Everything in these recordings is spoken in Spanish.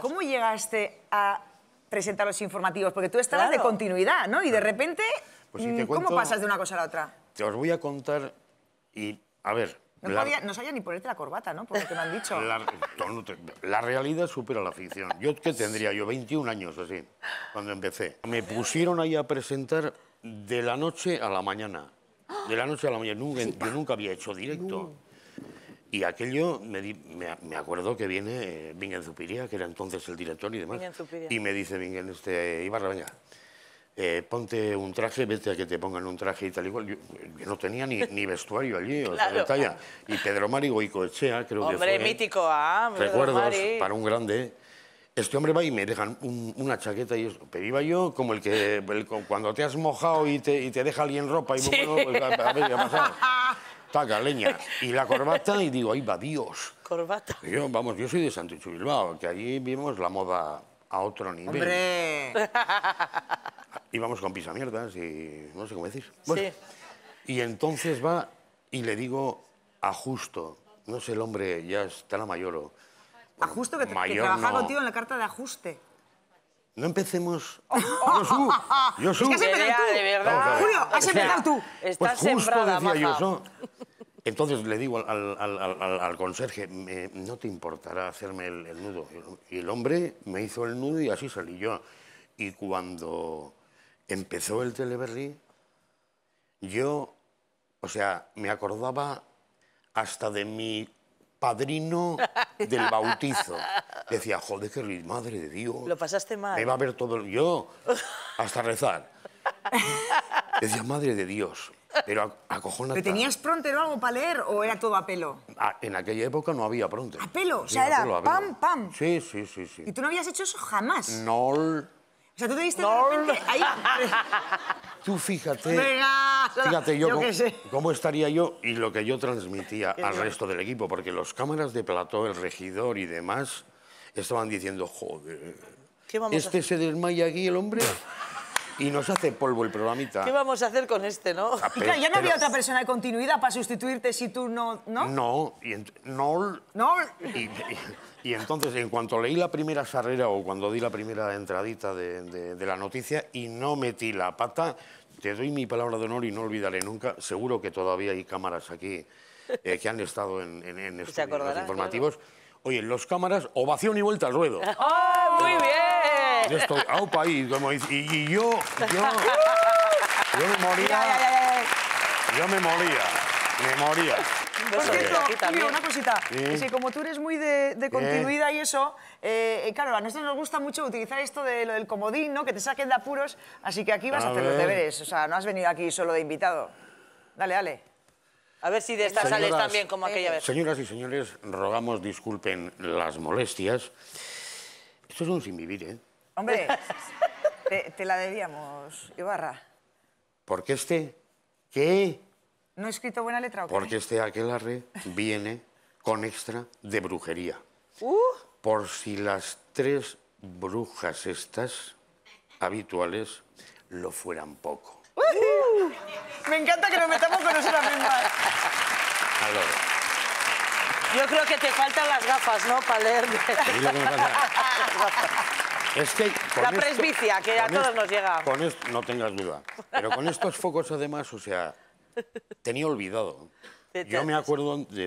¿Cómo llegaste a presentar los informativos? Porque tú estabas de continuidad, ¿no? Y de repente, pues mm, ¿cómo pasas de una cosa a la otra? Te os voy a contar y, a ver... No, sabía ni ponerte la corbata, ¿no? Por lo que me han dicho. La, realidad supera la ficción. Yo, ¿qué tendría? Yo 21 años, así, cuando empecé. Me pusieron ahí a presentar de la noche a la mañana. De la noche a la mañana. Yo nunca había hecho directo. Y aquello, me, acuerdo que viene vingen eh, Zupiría, que era entonces el director y demás, y me dice Vingen este, Ibarra, venga, eh, ponte un traje, vete a que te pongan un traje y tal igual. Yo, no tenía ni, vestuario allí, o sea, Y Pedro y Goicoechea, creo que Hombre, ¿eh? mítico, ah, Recuerdos para un grande. Este hombre va y me dejan una chaqueta y eso. Pero iba yo como el que cuando te has mojado y te, y te deja alguien ropa y bueno, pues, a, ver, ya Y la corbata, y digo, ahí va, Dios. Corbata. yo, vamos, yo soy de Santucho Bilbao, que allí vimos la moda a otro nivel. ¡Hombre! vamos con mierdas y no sé cómo decís. sí. Y entonces va y le digo a Justo, no sé el hombre, ya la mayoro. Bueno, a Justo que, te que tío no. contigo en la carta de ajuste. No empecemos. yo su, yo su. De verdad. Julio, has empezado tú. Pues Estás pues justo decía yo, entonces le digo al, conserje, no te importará hacerme el, nudo. Y el hombre me hizo el nudo y así salí yo. Y cuando empezó el Teleberry, yo, o sea, me acordaba hasta de mi padrino del bautizo. Decía, joder, que madre de Dios. Lo pasaste mal. Me iba a ver todo yo, hasta rezar. Decía, madre de Dios, pero cojones. ¿Pero tenías pronto o algo para leer o era todo a pelo? Ah, en aquella época no había pronto. ¿A pelo? o sea, era pam, pam. Sí, sí, sí, sí. ¿Y tú no habías hecho eso jamás? No. O sea, tú te diste Nol. Ahí... tú fíjate... Venga, fíjate yo, cómo, estaría yo y lo que yo transmitía al resto del equipo, porque los cámaras de plató, el regidor y demás, estaban diciendo, joder, ¿Qué vamos este se desmaya aquí el hombre... Y nos hace polvo el programita. ¿Qué vamos a hacer con este, no? Ah, ya no había otra persona de continuidad para sustituirte si tú no... No, no. Y no, no. Y, entonces, en cuanto leí la primera sarrera o cuando di la primera entradita de, la noticia y no metí la pata, te doy mi palabra de honor y no olvidaré nunca, seguro que todavía hay cámaras aquí eh, que han estado en, pues estos informativos. Oye, los cámaras, ovación y vuelta al ruedo. ¡Oh, muy bien! Yo estoy, un país, y, yo, yo, yo me moría, yo me moría, me moría. Por cierto, una cosita. como tú eres muy de, continuidad y eso, eh, claro, a nosotros nos gusta mucho utilizar esto de lo del comodín, ¿no? Que te saquen de apuros, así que aquí vas a, hacer los deberes. O sea, no has venido aquí solo de invitado. Dale, dale. A ver si de esta sales tan también como aquella vez. Señoras y señores, rogamos disculpen las molestias. Esto es un sinvivir, ¿eh? Hombre, te, la debíamos, Ibarra. Porque este? ¿Qué? ¿No he escrito buena letra o qué? Porque este aquelarre viene con extra de brujería. Uh. Por si las tres brujas estas habituales lo fueran poco. Uh. Me encanta que nos metamos con nosotras mismas. Aló. Yo creo que te faltan las gafas, ¿no? Para leer. Es la presbicia, que a todos nos llega. no tengas duda. Pero con estos focos, además, o sea, tenía olvidado. Yo me acuerdo de,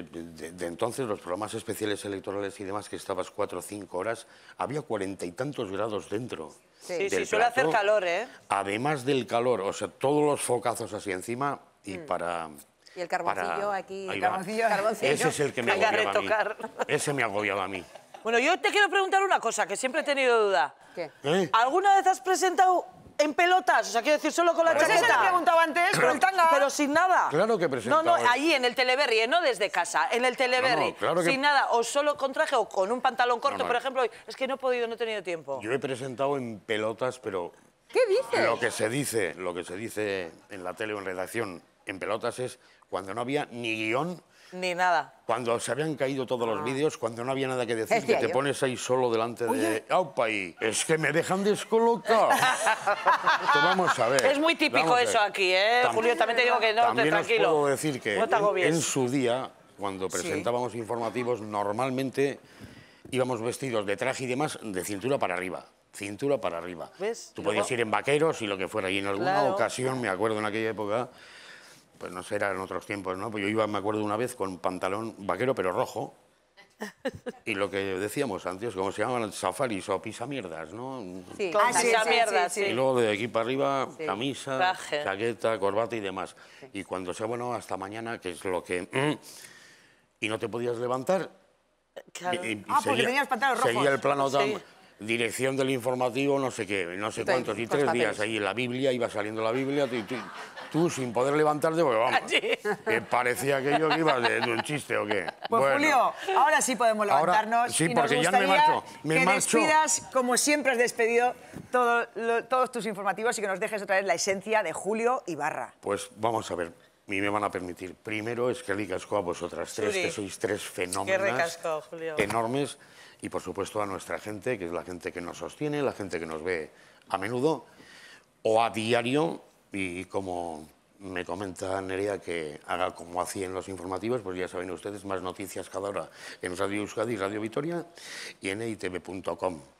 entonces los programas especiales electorales y demás que estabas cuatro o cinco horas, había cuarenta y tantos grados dentro. Sí, sí, suele hacer calor, ¿eh? Además del calor, o sea, todos los focazos así encima y mm. para... Y el carboncillo aquí, Ese es el que me agobiaba a mí. Ese me agobiaba a mí. Bueno, yo te quiero preguntar una cosa, que siempre he tenido duda. ¿Qué? ¿Eh? ¿Alguna vez has presentado en pelotas? O sea, quiero decir, solo con la pues chaqueta. Eso he preguntado antes, con tanga. Pero sin nada. Claro que presentado. No, no, ahí en el Teleberry, ¿eh? no desde casa, en el Teleberry. Sin nada, o solo con traje o con un pantalón corto, por ejemplo. Es que no he podido, no he tenido tiempo. Yo he presentado en pelotas, pero... ¿Qué dices? Lo que se dice, lo que se dice en la tele o en redacción en pelotas es cuando no había ni guión ni nada. Cuando se habían caído todos los ah. vídeos, cuando no había nada que decir, que te pones ahí solo delante de... ¡Aupa! Y es que me dejan descolocado. vamos a ver. Es muy típico eso aquí, ¿eh, Julio? También te digo que no, también tranquilo. Os puedo decir que en, su día, cuando presentábamos informativos, normalmente íbamos vestidos de traje y demás de cintura para arriba cintura para arriba. ¿Ves? Tú podías ir en vaqueros y lo que fuera. Y en alguna ocasión, me acuerdo en aquella época, pues no sé, en otros tiempos, ¿no? Pues yo iba, me acuerdo una vez, con pantalón vaquero, pero rojo. Y lo que decíamos antes, como se llamaban safaris o pisamierdas, ¿no? Sí, ah, sí, sí, Y luego de aquí para arriba, camisa, chaqueta, corbata y demás. Y cuando sea bueno, hasta mañana, que es lo que... Mm, y no te podías levantar. ah, porque tenías pantalones rojos. Seguía el plano tan dirección del informativo, no sé qué, no sé cuántos, y tres días ahí en la Biblia, iba saliendo la Biblia, tú, sin poder levantarte, porque vamos, que parecía que yo iba de, un chiste o qué. Pues Julio, ahora sí podemos levantarnos. sí, porque ya me marcho. Me que despidas, como siempre has despedido, todos tus informativos y que nos dejes otra vez la esencia de Julio Ibarra. Pues vamos a ver mí me van a permitir. Primero, es que ricasco a vosotras tres, que sois tres fenómenos enormes, y por supuesto a nuestra gente, que es la gente que nos sostiene, la gente que nos ve a menudo o a diario, y como me comenta Nerea que haga como hacía en los informativos, pues ya saben ustedes, más noticias cada hora en Radio Euskadi, Radio Vitoria y en e itv.com.